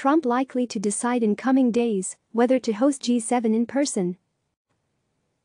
Trump likely to decide in coming days whether to host G7 in person.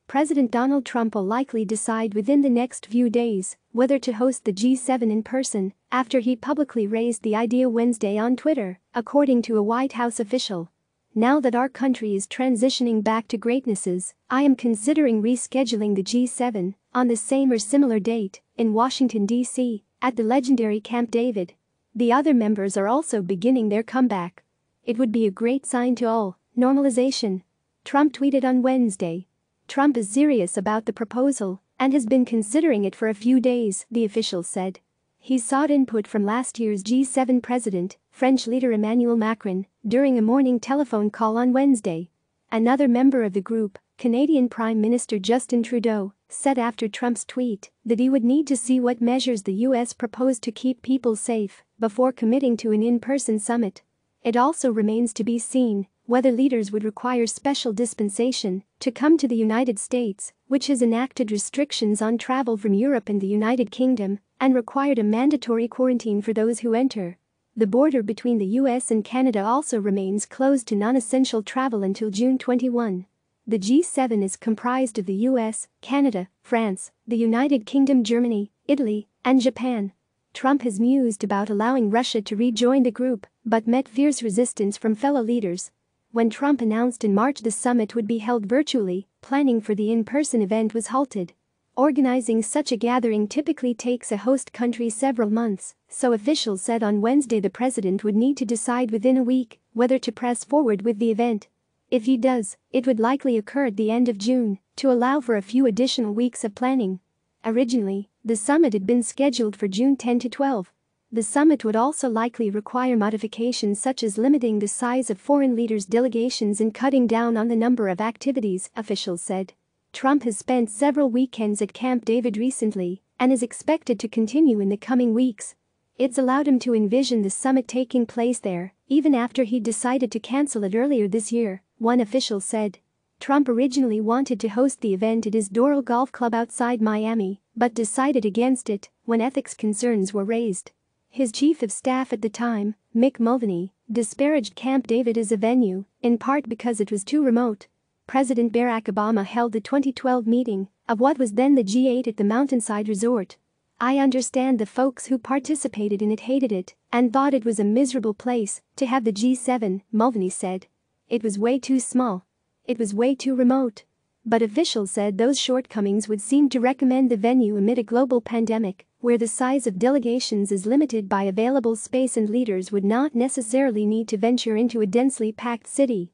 President Donald Trump will likely decide within the next few days whether to host the G7 in person after he publicly raised the idea Wednesday on Twitter, according to a White House official. Now that our country is transitioning back to greatnesses, I am considering rescheduling the G7 on the same or similar date in Washington, D.C., at the legendary Camp David. The other members are also beginning their comeback. It would be a great sign to all, normalization. Trump tweeted on Wednesday. Trump is serious about the proposal and has been considering it for a few days, the official said. He sought input from last year's G7 president, French leader Emmanuel Macron, during a morning telephone call on Wednesday. Another member of the group, Canadian Prime Minister Justin Trudeau, said after Trump's tweet that he would need to see what measures the U.S. proposed to keep people safe before committing to an in person summit. It also remains to be seen whether leaders would require special dispensation to come to the United States, which has enacted restrictions on travel from Europe and the United Kingdom and required a mandatory quarantine for those who enter. The border between the US and Canada also remains closed to non essential travel until June 21. The G7 is comprised of the US, Canada, France, the United Kingdom, Germany, Italy, and Japan. Trump has mused about allowing Russia to rejoin the group, but met fierce resistance from fellow leaders. When Trump announced in March the summit would be held virtually, planning for the in-person event was halted. Organizing such a gathering typically takes a host country several months, so officials said on Wednesday the president would need to decide within a week whether to press forward with the event. If he does, it would likely occur at the end of June, to allow for a few additional weeks of planning. Originally, the summit had been scheduled for June 10 to 12. The summit would also likely require modifications such as limiting the size of foreign leaders' delegations and cutting down on the number of activities, officials said. Trump has spent several weekends at Camp David recently and is expected to continue in the coming weeks. It's allowed him to envision the summit taking place there, even after he decided to cancel it earlier this year, one official said. Trump originally wanted to host the event at his Doral Golf Club outside Miami, but decided against it when ethics concerns were raised. His chief of staff at the time, Mick Mulvaney, disparaged Camp David as a venue, in part because it was too remote. President Barack Obama held the 2012 meeting of what was then the G8 at the Mountainside Resort. I understand the folks who participated in it hated it and thought it was a miserable place to have the G7, Mulvaney said. It was way too small. It was way too remote but officials said those shortcomings would seem to recommend the venue amid a global pandemic, where the size of delegations is limited by available space and leaders would not necessarily need to venture into a densely packed city.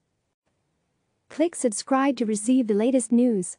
Click subscribe to receive the latest news.